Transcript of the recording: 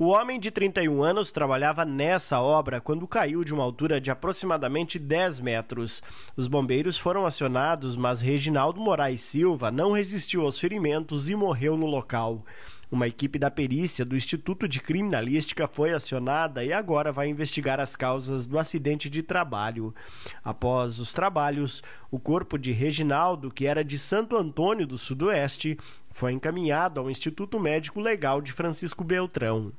O homem de 31 anos trabalhava nessa obra quando caiu de uma altura de aproximadamente 10 metros. Os bombeiros foram acionados, mas Reginaldo Moraes Silva não resistiu aos ferimentos e morreu no local. Uma equipe da perícia do Instituto de Criminalística foi acionada e agora vai investigar as causas do acidente de trabalho. Após os trabalhos, o corpo de Reginaldo, que era de Santo Antônio do Sudoeste, foi encaminhado ao Instituto Médico Legal de Francisco Beltrão.